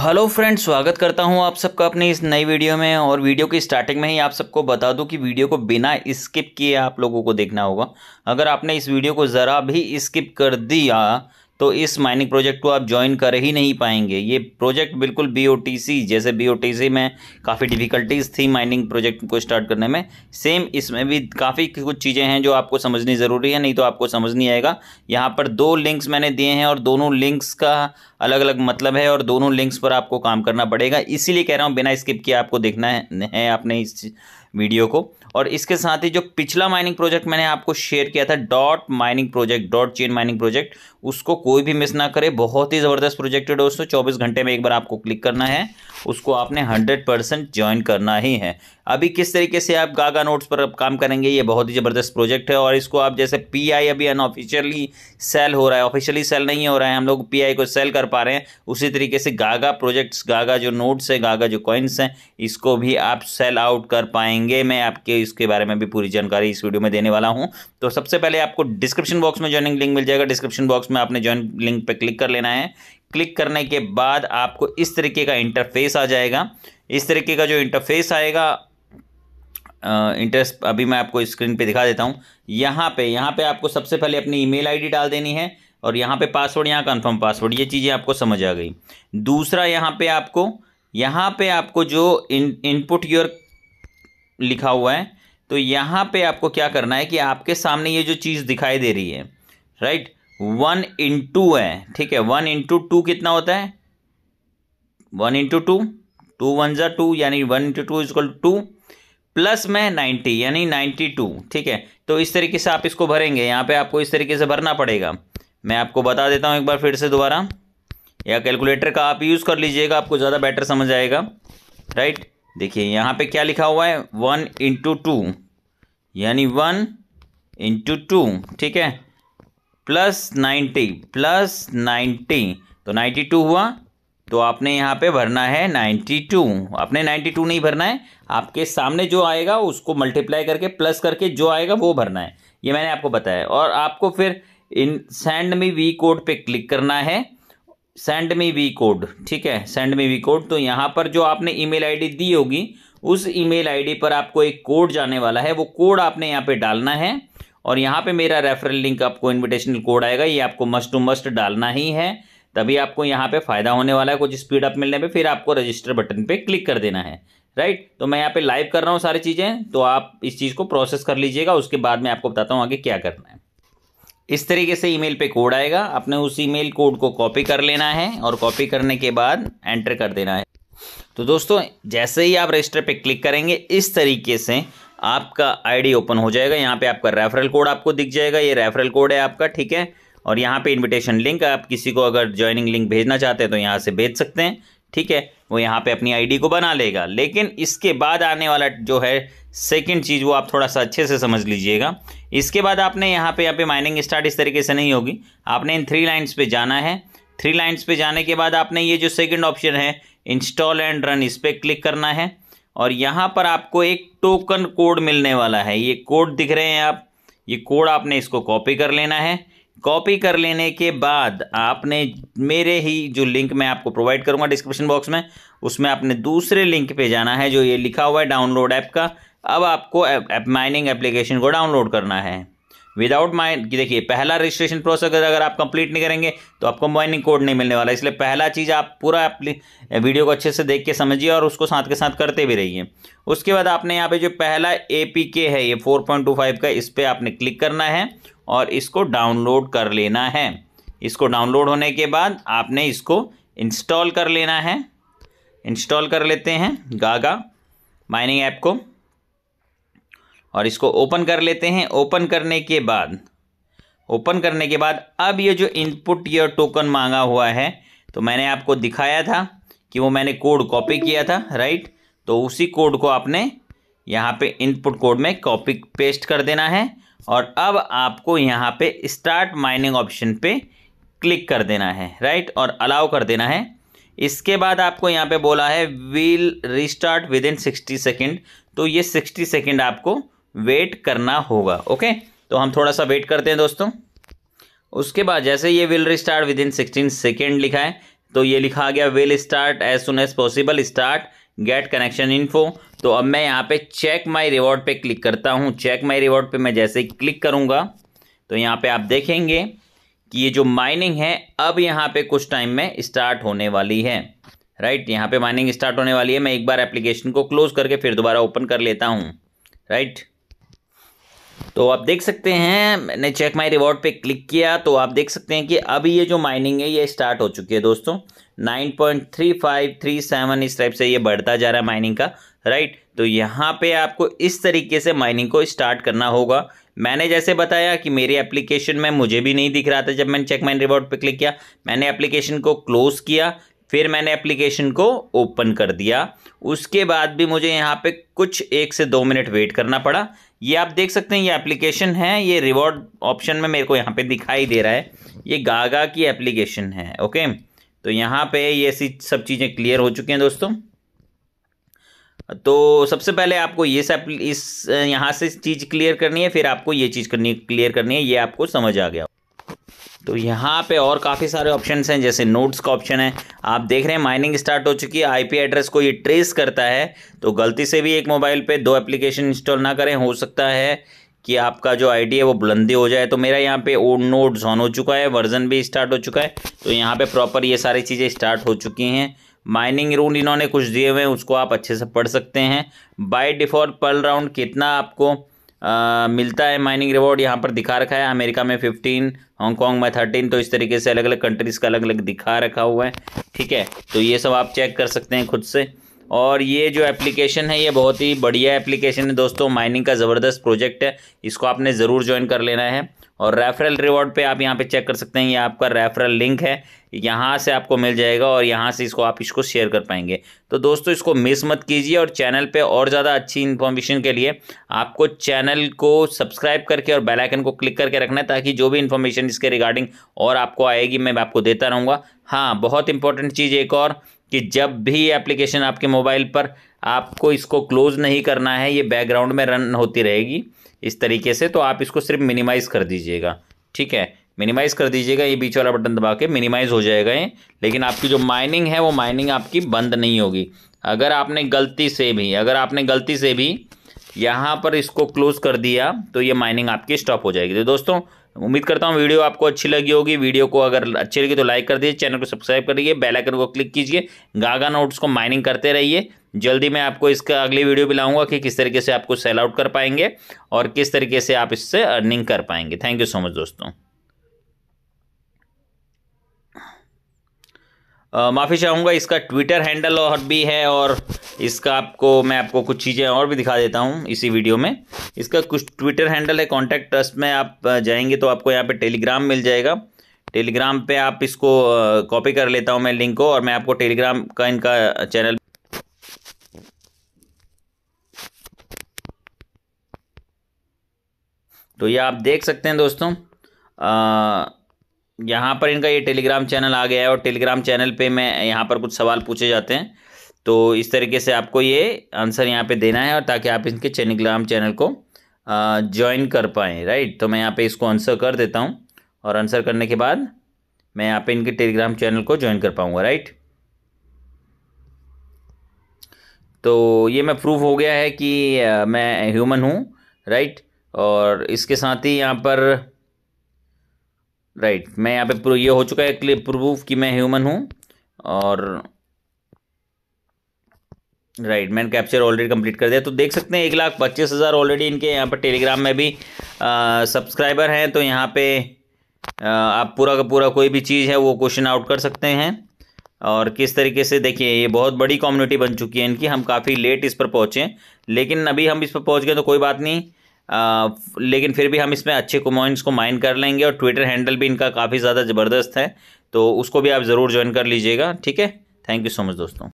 Hello friends स्वागत करता हूं आप सबका अपने इस नई वीडियो में और वीडियो की स्टार्टिंग में ही आप सबको बता दूं कि वीडियो को बिना स्किप किए आप लोगों को देखना होगा अगर आपने इस वीडियो को ज़रा भी स्किप कर दिया तो इस माइनिंग प्रोजेक्ट को आप ज्वाइन कर ही नहीं पाएंगे ये प्रोजेक्ट बिल्कुल बी जैसे बी में काफ़ी डिफ़िकल्टीज थी माइनिंग प्रोजेक्ट को स्टार्ट करने में सेम इसमें भी काफ़ी कुछ चीज़ें हैं जो आपको समझनी ज़रूरी है नहीं तो आपको समझ नहीं आएगा यहाँ पर दो लिंक्स मैंने दिए हैं और दोनों लिंक्स का अलग अलग मतलब है और दोनों लिंक्स पर आपको काम करना पड़ेगा इसीलिए कह रहा हूँ बिना स्किप किए आपको देखना है, है आपने इस वीडियो को और इसके साथ ही जो पिछला माइनिंग प्रोजेक्ट मैंने आपको शेयर किया था dot mining project dot chain mining project उसको कोई भी मिस ना करे बहुत ही ज़बरदस्त प्रोजेक्ट है दोस्तों चौबीस घंटे में एक बार आपको क्लिक करना है उसको आपने हंड्रेड परसेंट ज्वाइन करना ही है अभी किस तरीके से आप गागा नोट्स पर काम करेंगे ये बहुत ही ज़बरदस्त प्रोजेक्ट है और इसको आप जैसे पी आई अभी अनऑफिशियली सेल हो रहा है ऑफिशियली सेल नहीं हो रहा है हम लोग पी आई को सेल कर पा रहे हैं उसी तरीके से गागा प्रोजेक्ट्स गागा जो नोट्स हैं गागा जो कॉइन्स हैं इसको भी आप सेल आउट कर पाएंगे मैं आपके इसके बारे में भी पूरी जानकारी इस वीडियो में देने वाला हूँ तो सबसे पहले आपको डिस्क्रिप्शन बॉक्स में ज्वाइनिंग लिंक मिल जाएगा डिस्क्रिप्शन बॉक्स में आपने ज्वाइन लिंक पर क्लिक कर लेना है क्लिक करने के बाद आपको इस तरीके का इंटरफेस आ जाएगा इस तरीके का जो इंटरफेस आएगा इंटरेस्ट अभी मैं आपको स्क्रीन पे दिखा देता हूँ यहाँ पे यहाँ पे आपको सबसे पहले अपनी ईमेल आईडी डाल देनी है और यहाँ पे पासवर्ड यहाँ कंफर्म पासवर्ड ये चीज़ें आपको समझ आ गई दूसरा यहाँ पे आपको यहाँ पे आपको जो इन इनपुट योर लिखा हुआ है तो यहाँ पे आपको क्या करना है कि आपके सामने ये जो चीज़ दिखाई दे रही है राइट वन इंटू है ठीक है वन इंटू टू कितना होता है one into two two one ज़ा टू यानी one into two is equal to plus में 90 यानी 92 ठीक है तो इस तरीके से आप इसको भरेंगे यहाँ पे आपको इस तरीके से भरना पड़ेगा मैं आपको बता देता हूँ एक बार फिर से दोबारा या कैलकुलेटर का आप यूज़ कर लीजिएगा आपको ज़्यादा बेटर समझ आएगा राइट देखिए यहाँ पे क्या लिखा हुआ है वन इंटू टू यानी वन इंटू टू ठीक है प्लस नाइन्टी प्लस नाइन्टी तो नाइन्टी टू हुआ तो आपने यहाँ पे भरना है 92 आपने 92 नहीं भरना है आपके सामने जो आएगा उसको मल्टीप्लाई करके प्लस करके जो आएगा वो भरना है ये मैंने आपको बताया और आपको फिर इन सेंड मी वी कोड पे क्लिक करना है सेंड मी वी कोड ठीक है सेंड मी वी कोड तो यहाँ पर जो आपने ईमेल आईडी दी होगी उस ईमेल आईडी पर आपको एक कोड जाने वाला है वो कोड आपने यहाँ पे डालना है और यहाँ पे मेरा रेफरल लिंक आपको इन्विटेशनल कोड आएगा ये आपको मस्ट टू मस्ट डालना ही है तभी आपको यहाँ पे फ़ायदा होने वाला है कुछ स्पीड अप मिलने पे फिर आपको रजिस्टर बटन पे क्लिक कर देना है राइट तो मैं यहाँ पे लाइव कर रहा हूँ सारी चीज़ें तो आप इस चीज़ को प्रोसेस कर लीजिएगा उसके बाद मैं आपको बताता हूँ आगे क्या करना है इस तरीके से ईमेल पे कोड आएगा आपने उस ईमेल कोड को कॉपी कर लेना है और कॉपी करने के बाद एंटर कर देना है तो दोस्तों जैसे ही आप रजिस्टर पे क्लिक करेंगे इस तरीके से आपका आईडी ओपन हो जाएगा यहाँ पे आपका रेफरल कोड आपको दिख जाएगा ये रेफरल कोड है आपका ठीक है और यहाँ पे इनविटेशन लिंक आप किसी को अगर ज्वाइनिंग लिंक भेजना चाहते हैं तो यहाँ से भेज सकते हैं ठीक है वो यहाँ पे अपनी आईडी को बना लेगा लेकिन इसके बाद आने वाला जो है सेकंड चीज़ वो आप थोड़ा सा अच्छे से समझ लीजिएगा इसके बाद आपने यहाँ पे यहाँ पे माइनिंग स्टार्ट इस तरीके से नहीं होगी आपने इन थ्री लाइन्स पे जाना है थ्री लाइन्स पे जाने के बाद आपने ये जो सेकंड ऑप्शन है इंस्टॉल एंड रन इस पर क्लिक करना है और यहाँ पर आपको एक टोकन कोड मिलने वाला है ये कोड दिख रहे हैं आप ये कोड आपने इसको कॉपी कर लेना है कॉपी कर लेने के बाद आपने मेरे ही जो लिंक मैं आपको प्रोवाइड करूंगा डिस्क्रिप्शन बॉक्स में उसमें आपने दूसरे लिंक पे जाना है जो ये लिखा हुआ है डाउनलोड ऐप का अब आपको माइनिंग एप्लीकेशन को डाउनलोड करना है विदाउट माई देखिए पहला रजिस्ट्रेशन प्रोसेस अगर आप कंप्लीट नहीं करेंगे तो आपको माइनिंग कोड नहीं मिलने वाला इसलिए पहला चीज़ आप पूरा अपनी वीडियो को अच्छे से देख के समझिए और उसको साथ के साथ करते भी रहिए उसके बाद आपने यहाँ पे जो पहला ए है ये फोर का इस पर आपने क्लिक करना है और इसको डाउनलोड कर लेना है इसको डाउनलोड होने के बाद आपने इसको इंस्टॉल कर लेना है इंस्टॉल कर लेते हैं गागा माइनिंग ऐप को और इसको ओपन कर लेते हैं ओपन करने के बाद ओपन करने के बाद अब ये जो इनपुट ये टोकन मांगा हुआ है तो मैंने आपको दिखाया था कि वो मैंने कोड कॉपी किया था राइट तो उसी कोड को आपने यहाँ पे इनपुट कोड में कॉपी पेस्ट कर देना है और अब आपको यहाँ पे स्टार्ट माइनिंग ऑप्शन पे क्लिक कर देना है राइट और अलाउ कर देना है इसके बाद आपको यहाँ पे बोला है will restart within sixty second तो ये सिक्सटी सेकेंड आपको वेट करना होगा ओके तो हम थोड़ा सा वेट करते हैं दोस्तों उसके बाद जैसे ये will restart within sixteen second लिखा है तो ये लिखा गया will start as soon as possible start get connection info तो अब मैं यहाँ पे चेक माई रिवॉर्ड पे क्लिक करता हूँ चेक माई रिवॉर्ड पे मैं जैसे क्लिक करूँगा तो यहाँ पे आप देखेंगे कि ये जो माइनिंग है अब यहाँ पे कुछ टाइम में स्टार्ट होने वाली है राइट right? यहाँ पे माइनिंग स्टार्ट होने वाली है मैं एक बार एप्लीकेशन को क्लोज करके फिर दोबारा ओपन कर लेता हूँ राइट right? तो आप देख सकते हैं मैंने चेक माई रिवॉर्ड पे क्लिक किया तो आप देख सकते हैं कि अभी ये जो माइनिंग है ये स्टार्ट हो चुकी है दोस्तों 9.3537 इस टाइप से ये बढ़ता जा रहा है माइनिंग का राइट तो यहाँ पे आपको इस तरीके से माइनिंग को स्टार्ट करना होगा मैंने जैसे बताया कि मेरी एप्लीकेशन में मुझे भी नहीं दिख रहा था जब मैंने चेक माइन रिवॉर्ड पर क्लिक किया मैंने एप्लीकेशन को क्लोज़ किया फिर मैंने एप्लीकेशन को ओपन कर दिया उसके बाद भी मुझे यहाँ पे कुछ एक से दो मिनट वेट करना पड़ा ये आप देख सकते हैं ये एप्लीकेशन है ये रिवॉर्ड ऑप्शन में मेरे को यहाँ पे दिखाई दे रहा है ये गागा की एप्लीकेशन है ओके तो यहाँ पे ये सब चीज़ें क्लियर हो चुकी हैं दोस्तों तो सबसे पहले आपको ये सब इस यहाँ से चीज़ क्लियर करनी है फिर आपको ये चीज़ करनी क्लियर करनी है ये आपको समझ आ गया तो यहाँ पे और काफ़ी सारे ऑप्शन हैं जैसे नोट्स का ऑप्शन है आप देख रहे हैं माइनिंग स्टार्ट हो चुकी है आईपी एड्रेस को ये ट्रेस करता है तो गलती से भी एक मोबाइल पे दो एप्लीकेशन इंस्टॉल ना करें हो सकता है कि आपका जो आईडी है वो बुलंदी हो जाए तो मेरा यहाँ पे ओल्ड नोट्स ऑन हो चुका है वर्जन भी स्टार्ट हो चुका है तो यहाँ पर प्रॉपर ये सारी चीज़ें स्टार्ट हो चुकी हैं माइनिंग रूल इन्होंने कुछ दिए हुए हैं उसको आप अच्छे से पढ़ सकते हैं बाई डिफ़ॉल्ट पल राउंड कितना आपको आ, मिलता है माइनिंग रिवॉर्ड यहाँ पर दिखा रखा है अमेरिका में फिफ्टीन हांगकॉन्ग में थर्टीन तो इस तरीके से अलग अलग कंट्रीज़ का अलग अलग दिखा रखा हुआ है ठीक है तो ये सब आप चेक कर सकते हैं खुद से और ये जो एप्लीकेशन है ये बहुत ही बढ़िया एप्लीकेशन है दोस्तों माइनिंग का ज़बरदस्त प्रोजेक्ट है इसको आपने ज़रूर ज्वाइन कर लेना है और रेफरल रिवॉर्ड पे आप यहाँ पे चेक कर सकते हैं ये आपका रेफरल लिंक है यहाँ से आपको मिल जाएगा और यहाँ से इसको आप इसको शेयर कर पाएंगे तो दोस्तों इसको मिस मत कीजिए और चैनल पे और ज़्यादा अच्छी इन्फॉर्मेशन के लिए आपको चैनल को सब्सक्राइब करके और बेल आइकन को क्लिक करके रखना है ताकि जो भी इन्फॉर्मेशन इसके रिगार्डिंग और आपको आएगी मैं आपको देता रहूँगा हाँ बहुत इंपॉर्टेंट चीज़ एक और कि जब भी एप्लीकेशन आपके मोबाइल पर आपको इसको क्लोज नहीं करना है ये बैकग्राउंड में रन होती रहेगी इस तरीके से तो आप इसको सिर्फ मिनिमाइज़ कर दीजिएगा ठीक है मिनिमाइज़ कर दीजिएगा ये बीच वाला बटन दबा के मिनिमाइज़ हो जाएगा ये लेकिन आपकी जो माइनिंग है वो माइनिंग आपकी बंद नहीं होगी अगर आपने गलती से भी अगर आपने गलती से भी यहाँ पर इसको क्लोज़ कर दिया तो ये माइनिंग आपकी स्टॉप हो जाएगी तो दोस्तों उम्मीद करता हूँ वीडियो आपको अच्छी लगी होगी वीडियो को अगर अच्छी लगी तो लाइक कर दीजिए चैनल को सब्सक्राइब करिए बेल आइकन को क्लिक कीजिए गागा नोट्स को माइनिंग करते रहिए जल्दी मैं आपको इसका अगली वीडियो भी लाऊंगा कि किस तरीके से आपको सेल आउट कर पाएंगे और किस तरीके से आप इससे अर्निंग कर पाएंगे थैंक यू सो मच दोस्तों माफ़ी चाहूँगा इसका ट्विटर हैंडल और भी है और इसका आपको मैं आपको कुछ चीज़ें और भी दिखा देता हूँ इसी वीडियो में इसका कुछ ट्विटर हैंडल है कॉन्टैक्ट ट्रस्ट में आप जाएंगे तो आपको यहाँ पे टेलीग्राम मिल जाएगा टेलीग्राम पे आप इसको कॉपी कर लेता हूँ मैं लिंक को और मैं आपको टेलीग्राम का इनका चैनल तो ये आप देख सकते हैं दोस्तों आ, यहाँ पर इनका ये टेलीग्राम चैनल आ गया है और टेलीग्राम चैनल पे मैं यहाँ पर कुछ सवाल पूछे जाते हैं तो इस तरीके से आपको ये आंसर यहाँ पे देना है और ताकि आप इनके टेलीग्राम चैनल को ज्वाइन कर पाएँ राइट तो मैं यहाँ पे इसको आंसर कर देता हूँ और आंसर करने के बाद मैं यहाँ पे इनके टेलीग्राम चैनल को ज्वाइन कर पाऊँगा राइट तो ये मैं प्रूफ हो गया है कि मैं ह्यूमन हूँ राइट और इसके साथ ही यहाँ पर राइट right. मैं यहाँ पे ये हो चुका है क्लियर प्रूफ कि मैं ह्यूमन हूँ और राइट मैंने कैप्चर ऑलरेडी कंप्लीट कर दिया तो देख सकते हैं एक लाख पच्चीस हज़ार ऑलरेडी इनके यहाँ पर टेलीग्राम में भी सब्सक्राइबर हैं तो यहाँ पे आ, आप पूरा का पूरा कोई भी चीज़ है वो क्वेश्चन आउट कर सकते हैं और किस तरीके से देखिए ये बहुत बड़ी कम्युनिटी बन चुकी है इनकी हम काफ़ी लेट इस पर पहुँचे लेकिन अभी हम इस पर पहुँच गए तो कोई बात नहीं लेकिन फिर भी हम इसमें अच्छे कमेंट्स को माइन कर लेंगे और ट्विटर हैंडल भी इनका काफ़ी ज़्यादा ज़बरदस्त है तो उसको भी आप ज़रूर ज्वाइन कर लीजिएगा ठीक है थैंक यू सो मच दोस्तों